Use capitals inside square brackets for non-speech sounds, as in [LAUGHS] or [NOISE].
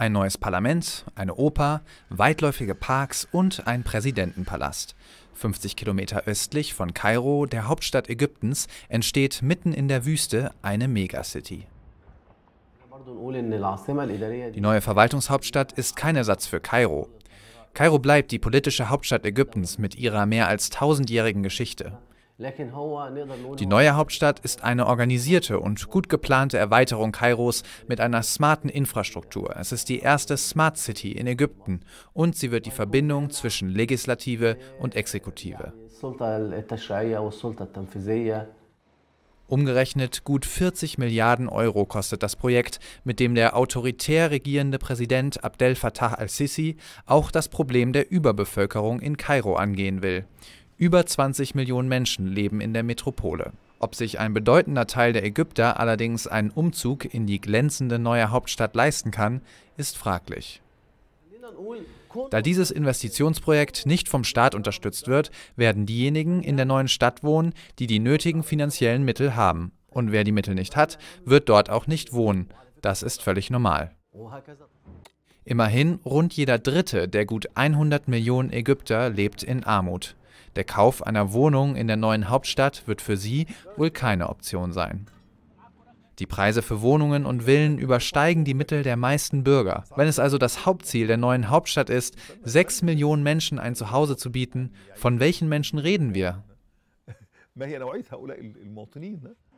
ein neues Parlament, eine Oper, weitläufige Parks und ein Präsidentenpalast. 50 Kilometer östlich von Kairo, der Hauptstadt Ägyptens, entsteht mitten in der Wüste eine Megacity. Die neue Verwaltungshauptstadt ist kein Ersatz für Kairo. Kairo bleibt die politische Hauptstadt Ägyptens mit ihrer mehr als tausendjährigen Geschichte. Die neue Hauptstadt ist eine organisierte und gut geplante Erweiterung Kairos mit einer smarten Infrastruktur. Es ist die erste Smart City in Ägypten und sie wird die Verbindung zwischen Legislative und Exekutive. Umgerechnet gut 40 Milliarden Euro kostet das Projekt, mit dem der autoritär regierende Präsident Abdel Fattah al-Sisi auch das Problem der Überbevölkerung in Kairo angehen will. Über 20 Millionen Menschen leben in der Metropole. Ob sich ein bedeutender Teil der Ägypter allerdings einen Umzug in die glänzende neue Hauptstadt leisten kann, ist fraglich. Da dieses Investitionsprojekt nicht vom Staat unterstützt wird, werden diejenigen in der neuen Stadt wohnen, die die nötigen finanziellen Mittel haben. Und wer die Mittel nicht hat, wird dort auch nicht wohnen. Das ist völlig normal. Immerhin, rund jeder Dritte der gut 100 Millionen Ägypter lebt in Armut. Der Kauf einer Wohnung in der neuen Hauptstadt wird für sie wohl keine Option sein. Die Preise für Wohnungen und Villen übersteigen die Mittel der meisten Bürger. Wenn es also das Hauptziel der neuen Hauptstadt ist, sechs Millionen Menschen ein Zuhause zu bieten, von welchen Menschen reden wir? [LAUGHS]